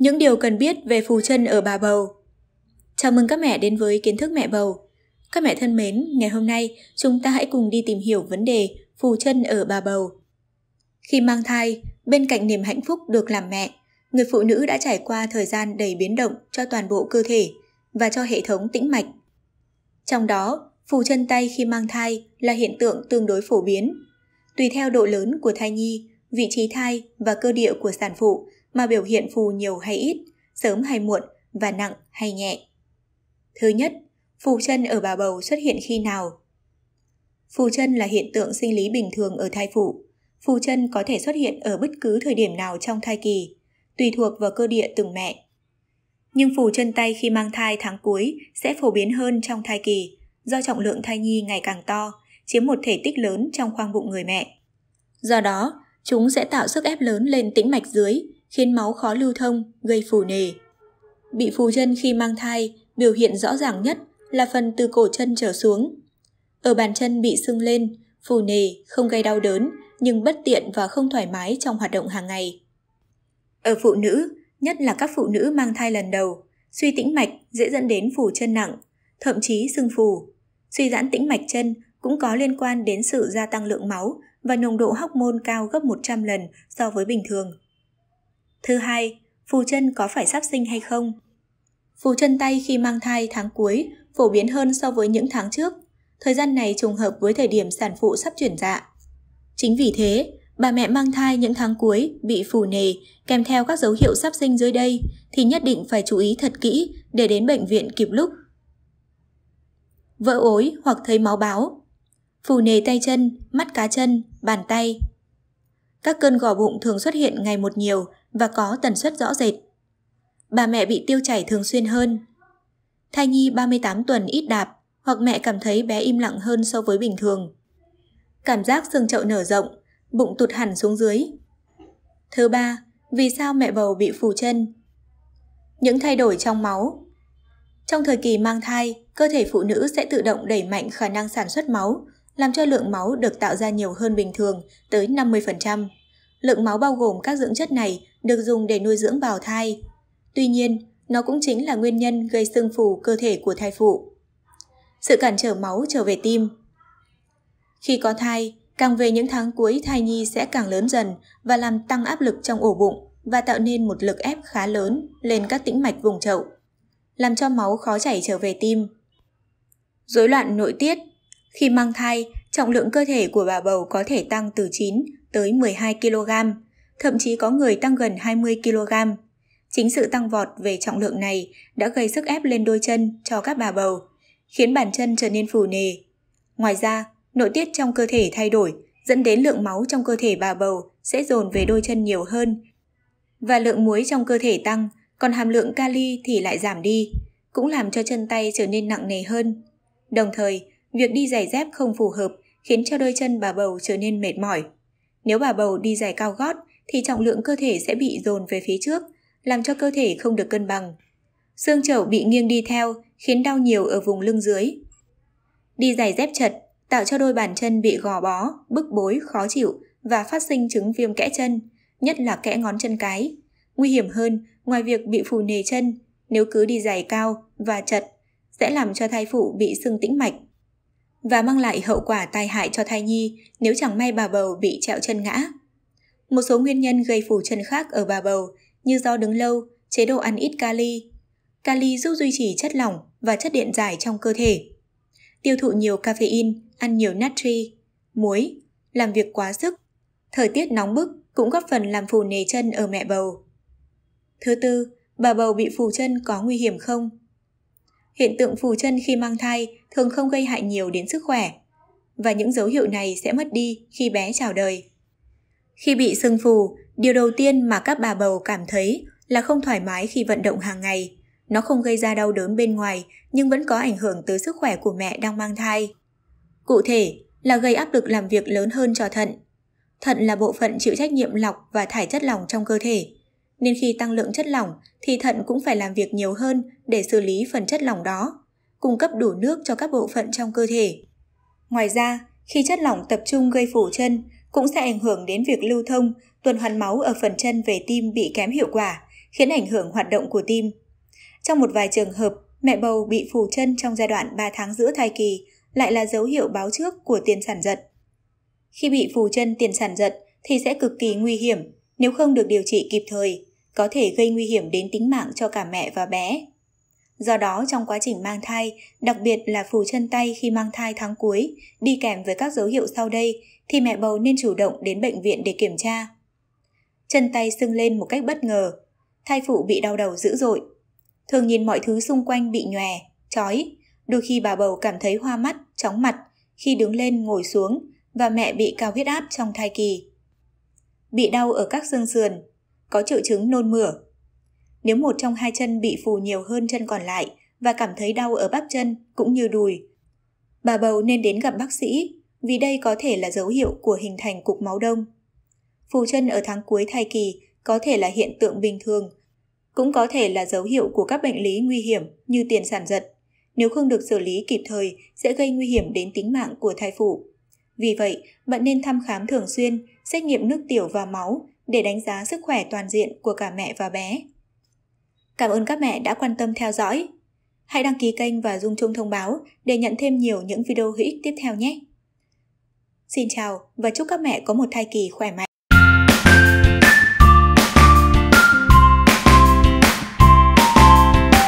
Những điều cần biết về phù chân ở bà bầu. Chào mừng các mẹ đến với kiến thức mẹ bầu. Các mẹ thân mến, ngày hôm nay chúng ta hãy cùng đi tìm hiểu vấn đề phù chân ở bà bầu. Khi mang thai, bên cạnh niềm hạnh phúc được làm mẹ, người phụ nữ đã trải qua thời gian đầy biến động cho toàn bộ cơ thể và cho hệ thống tĩnh mạch. Trong đó, phù chân tay khi mang thai là hiện tượng tương đối phổ biến. Tùy theo độ lớn của thai nhi, vị trí thai và cơ địa của sản phụ mà biểu hiện phù nhiều hay ít, sớm hay muộn và nặng hay nhẹ. Thứ nhất, phù chân ở bà bầu xuất hiện khi nào? Phù chân là hiện tượng sinh lý bình thường ở thai phụ. Phù chân có thể xuất hiện ở bất cứ thời điểm nào trong thai kỳ, tùy thuộc vào cơ địa từng mẹ. Nhưng phù chân tay khi mang thai tháng cuối sẽ phổ biến hơn trong thai kỳ, do trọng lượng thai nhi ngày càng to, chiếm một thể tích lớn trong khoang bụng người mẹ. Do đó, chúng sẽ tạo sức ép lớn lên tĩnh mạch dưới, khiến máu khó lưu thông, gây phù nề. Bị phù chân khi mang thai, biểu hiện rõ ràng nhất là phần từ cổ chân trở xuống. Ở bàn chân bị sưng lên, phù nề, không gây đau đớn, nhưng bất tiện và không thoải mái trong hoạt động hàng ngày. Ở phụ nữ, nhất là các phụ nữ mang thai lần đầu, suy tĩnh mạch dễ dẫn đến phù chân nặng, thậm chí sưng phù. Suy giãn tĩnh mạch chân cũng có liên quan đến sự gia tăng lượng máu và nồng độ hormone cao gấp 100 lần so với bình thường. Thứ hai, phù chân có phải sắp sinh hay không? Phù chân tay khi mang thai tháng cuối phổ biến hơn so với những tháng trước. Thời gian này trùng hợp với thời điểm sản phụ sắp chuyển dạ. Chính vì thế, bà mẹ mang thai những tháng cuối bị phù nề kèm theo các dấu hiệu sắp sinh dưới đây thì nhất định phải chú ý thật kỹ để đến bệnh viện kịp lúc. Vỡ ối hoặc thấy máu báo Phù nề tay chân, mắt cá chân, bàn tay, các cơn gò bụng thường xuất hiện ngày một nhiều và có tần suất rõ rệt. Bà mẹ bị tiêu chảy thường xuyên hơn. Thai nhi 38 tuần ít đạp hoặc mẹ cảm thấy bé im lặng hơn so với bình thường. Cảm giác xương chậu nở rộng, bụng tụt hẳn xuống dưới. Thứ ba, vì sao mẹ bầu bị phù chân? Những thay đổi trong máu. Trong thời kỳ mang thai, cơ thể phụ nữ sẽ tự động đẩy mạnh khả năng sản xuất máu, làm cho lượng máu được tạo ra nhiều hơn bình thường, tới 50%. Lượng máu bao gồm các dưỡng chất này được dùng để nuôi dưỡng bào thai. Tuy nhiên, nó cũng chính là nguyên nhân gây sưng phù cơ thể của thai phụ. Sự cản trở máu trở về tim Khi có thai, càng về những tháng cuối thai nhi sẽ càng lớn dần và làm tăng áp lực trong ổ bụng và tạo nên một lực ép khá lớn lên các tĩnh mạch vùng chậu, làm cho máu khó chảy trở về tim. Rối loạn nội tiết khi mang thai, trọng lượng cơ thể của bà bầu có thể tăng từ 9 tới 12 kg, thậm chí có người tăng gần 20 kg. Chính sự tăng vọt về trọng lượng này đã gây sức ép lên đôi chân cho các bà bầu, khiến bàn chân trở nên phù nề. Ngoài ra, nội tiết trong cơ thể thay đổi, dẫn đến lượng máu trong cơ thể bà bầu sẽ dồn về đôi chân nhiều hơn. Và lượng muối trong cơ thể tăng, còn hàm lượng kali thì lại giảm đi, cũng làm cho chân tay trở nên nặng nề hơn. Đồng thời, Việc đi giày dép không phù hợp khiến cho đôi chân bà bầu trở nên mệt mỏi. Nếu bà bầu đi giày cao gót thì trọng lượng cơ thể sẽ bị dồn về phía trước, làm cho cơ thể không được cân bằng. Xương chậu bị nghiêng đi theo khiến đau nhiều ở vùng lưng dưới. Đi giày dép chật tạo cho đôi bàn chân bị gò bó, bức bối, khó chịu và phát sinh chứng viêm kẽ chân, nhất là kẽ ngón chân cái. Nguy hiểm hơn, ngoài việc bị phù nề chân, nếu cứ đi giày cao và chật, sẽ làm cho thai phụ bị sưng tĩnh mạch, và mang lại hậu quả tai hại cho thai nhi nếu chẳng may bà bầu bị trẹo chân ngã. Một số nguyên nhân gây phủ chân khác ở bà bầu như do đứng lâu, chế độ ăn ít kali. Kali giúp duy trì chất lỏng và chất điện giải trong cơ thể. Tiêu thụ nhiều caffeine, ăn nhiều natri, muối, làm việc quá sức. Thời tiết nóng bức cũng góp phần làm phù nề chân ở mẹ bầu. Thứ tư, bà bầu bị phù chân có nguy hiểm không? hiện tượng phù chân khi mang thai thường không gây hại nhiều đến sức khỏe và những dấu hiệu này sẽ mất đi khi bé chào đời. Khi bị sưng phù, điều đầu tiên mà các bà bầu cảm thấy là không thoải mái khi vận động hàng ngày. Nó không gây ra đau đớn bên ngoài nhưng vẫn có ảnh hưởng tới sức khỏe của mẹ đang mang thai. Cụ thể là gây áp lực làm việc lớn hơn cho thận. Thận là bộ phận chịu trách nhiệm lọc và thải chất lỏng trong cơ thể, nên khi tăng lượng chất lỏng thì thận cũng phải làm việc nhiều hơn để xử lý phần chất lỏng đó, cung cấp đủ nước cho các bộ phận trong cơ thể. Ngoài ra, khi chất lỏng tập trung gây phủ chân cũng sẽ ảnh hưởng đến việc lưu thông, tuần hoàn máu ở phần chân về tim bị kém hiệu quả, khiến ảnh hưởng hoạt động của tim. Trong một vài trường hợp, mẹ bầu bị phù chân trong giai đoạn 3 tháng giữa thai kỳ lại là dấu hiệu báo trước của tiền sản giật. Khi bị phù chân tiền sản giật thì sẽ cực kỳ nguy hiểm nếu không được điều trị kịp thời có thể gây nguy hiểm đến tính mạng cho cả mẹ và bé. Do đó trong quá trình mang thai, đặc biệt là phù chân tay khi mang thai tháng cuối, đi kèm với các dấu hiệu sau đây thì mẹ bầu nên chủ động đến bệnh viện để kiểm tra. Chân tay sưng lên một cách bất ngờ, thai phụ bị đau đầu dữ dội. Thường nhìn mọi thứ xung quanh bị nhòe, chói, đôi khi bà bầu cảm thấy hoa mắt, chóng mặt khi đứng lên ngồi xuống và mẹ bị cao huyết áp trong thai kỳ. Bị đau ở các xương sườn, có triệu chứng nôn mửa. Nếu một trong hai chân bị phù nhiều hơn chân còn lại và cảm thấy đau ở bắp chân cũng như đùi, bà bầu nên đến gặp bác sĩ vì đây có thể là dấu hiệu của hình thành cục máu đông. Phù chân ở tháng cuối thai kỳ có thể là hiện tượng bình thường, cũng có thể là dấu hiệu của các bệnh lý nguy hiểm như tiền sản giật. Nếu không được xử lý kịp thời sẽ gây nguy hiểm đến tính mạng của thai phụ. Vì vậy, bạn nên thăm khám thường xuyên, xét nghiệm nước tiểu và máu để đánh giá sức khỏe toàn diện của cả mẹ và bé. Cảm ơn các mẹ đã quan tâm theo dõi. Hãy đăng ký kênh và rung chuông thông báo để nhận thêm nhiều những video hữu ích tiếp theo nhé. Xin chào và chúc các mẹ có một thai kỳ khỏe mạnh.